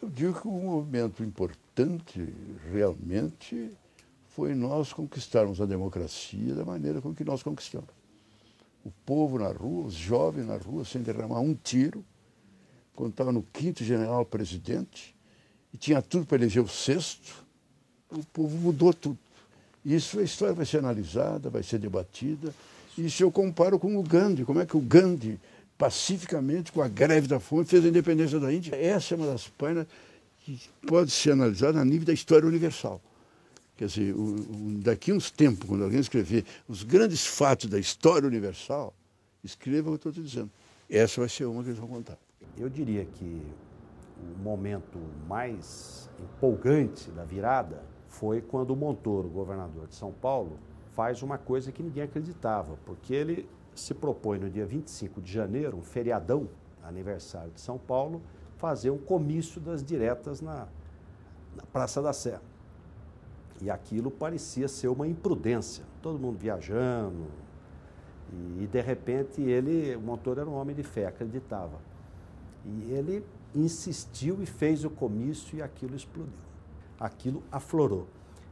Eu digo que um momento importante, realmente, foi nós conquistarmos a democracia da maneira com que nós conquistamos. O povo na rua, os jovens na rua, sem derramar um tiro, quando estava no quinto general presidente, e tinha tudo para eleger o sexto, o povo mudou tudo. Isso a história vai ser analisada, vai ser debatida. E se eu comparo com o Gandhi, como é que o Gandhi pacificamente com a greve da fome, fez a independência da Índia. Essa é uma das páginas que pode ser analisada a nível da história universal. Quer dizer, daqui uns tempos, quando alguém escrever os grandes fatos da história universal, escreva o que eu estou te dizendo. Essa vai ser uma que eles vão contar. Eu diria que o momento mais empolgante da virada foi quando o Montoro, governador de São Paulo, faz uma coisa que ninguém acreditava, porque ele se propõe no dia 25 de janeiro, um feriadão, aniversário de São Paulo, fazer um comício das diretas na, na Praça da Sé. E aquilo parecia ser uma imprudência, todo mundo viajando. E, e de repente ele, o motor era um homem de fé, acreditava. E ele insistiu e fez o comício e aquilo explodiu. Aquilo aflorou.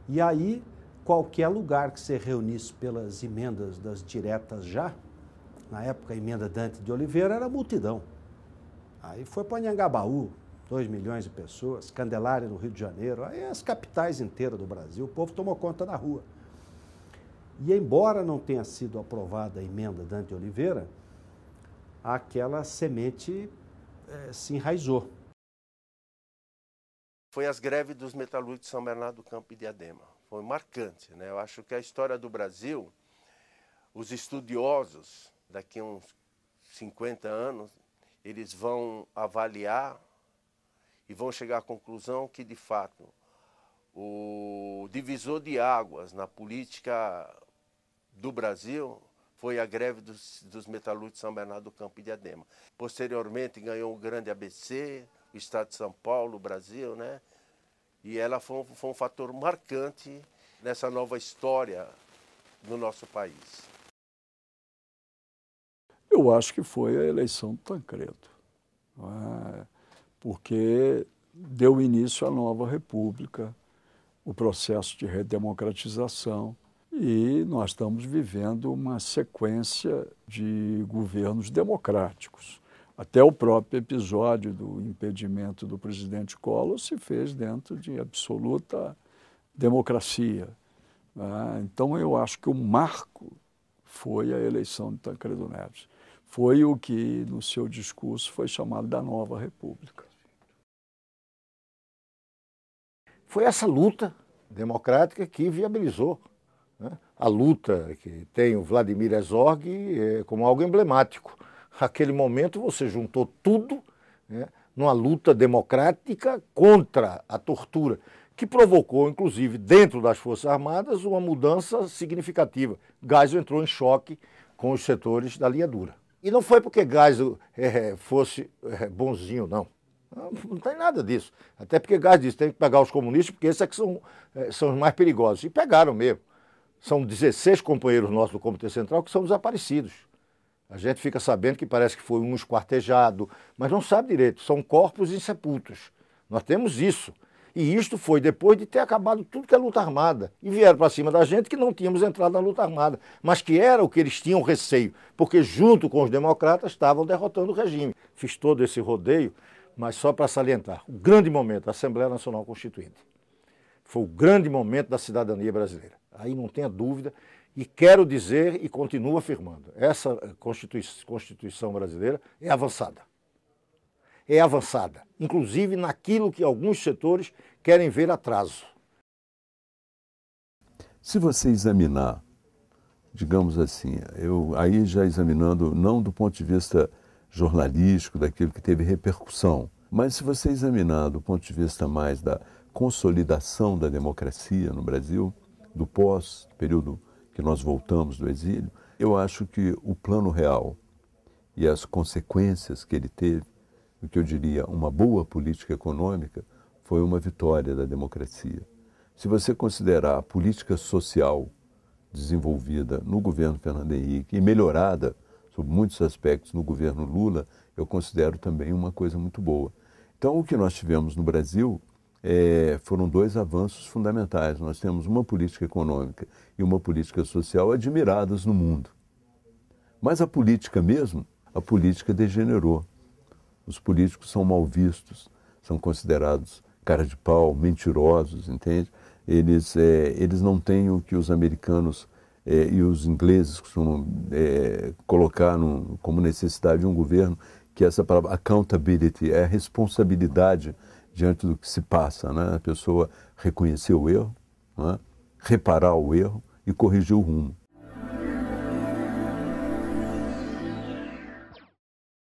E aí, qualquer lugar que se reunisse pelas emendas das diretas já, na época a emenda Dante de Oliveira era multidão. Aí foi para Anhangabaú, 2 milhões de pessoas, Candelária no Rio de Janeiro, aí as capitais inteiras do Brasil, o povo tomou conta da rua. E embora não tenha sido aprovada a emenda Dante Oliveira, aquela semente eh, se enraizou. Foi as greves dos metalúrgicos de São Bernardo do Campo e Diadema. Foi marcante, né? Eu acho que a história do Brasil, os estudiosos, daqui uns 50 anos, eles vão avaliar e vão chegar à conclusão que, de fato, o divisor de águas na política do Brasil foi a greve dos, dos metalúrgicos de São Bernardo do Campo e Adema. Posteriormente ganhou o grande ABC, o Estado de São Paulo, o Brasil, né? E ela foi, foi um fator marcante nessa nova história no nosso país. Eu acho que foi a eleição do Tancredo, é? porque deu início à nova república, o processo de redemocratização, e nós estamos vivendo uma sequência de governos democráticos. Até o próprio episódio do impedimento do presidente Collor se fez dentro de absoluta democracia. É? Então, eu acho que o marco foi a eleição de Tancredo Neves foi o que, no seu discurso, foi chamado da nova república. Foi essa luta democrática que viabilizou né? a luta que tem o Vladimir Herzog eh, como algo emblemático. Naquele momento você juntou tudo né, numa luta democrática contra a tortura, que provocou, inclusive, dentro das Forças Armadas, uma mudança significativa. Gás entrou em choque com os setores da linha dura. E não foi porque Gás é, é, fosse é, bonzinho, não. não. Não tem nada disso. Até porque Gás disse, tem que pegar os comunistas, porque esses é que são, é, são os mais perigosos. E pegaram mesmo. São 16 companheiros nossos do Comitê Central que são desaparecidos. A gente fica sabendo que parece que foi um esquartejado, mas não sabe direito. São corpos insepultos. Nós temos isso. E isto foi depois de ter acabado tudo que é luta armada. E vieram para cima da gente que não tínhamos entrado na luta armada, mas que era o que eles tinham receio, porque junto com os democratas estavam derrotando o regime. Fiz todo esse rodeio, mas só para salientar, o grande momento da Assembleia Nacional Constituinte. Foi o grande momento da cidadania brasileira. Aí não tenha dúvida, e quero dizer e continuo afirmando, essa eh, Constituição brasileira é avançada é avançada, inclusive naquilo que alguns setores querem ver atraso. Se você examinar, digamos assim, eu aí já examinando não do ponto de vista jornalístico, daquilo que teve repercussão, mas se você examinar do ponto de vista mais da consolidação da democracia no Brasil, do pós período que nós voltamos do exílio, eu acho que o plano real e as consequências que ele teve o que eu diria uma boa política econômica, foi uma vitória da democracia. Se você considerar a política social desenvolvida no governo Fernando Henrique e melhorada sob muitos aspectos no governo Lula, eu considero também uma coisa muito boa. Então, o que nós tivemos no Brasil é, foram dois avanços fundamentais. Nós temos uma política econômica e uma política social admiradas no mundo. Mas a política mesmo, a política degenerou os políticos são mal vistos, são considerados cara de pau, mentirosos, entende? Eles, é, eles não têm o que os americanos é, e os ingleses costumam é, colocar como necessidade de um governo, que é essa palavra accountability, é a responsabilidade diante do que se passa. Né? A pessoa reconhecer o erro, né? reparar o erro e corrigir o rumo.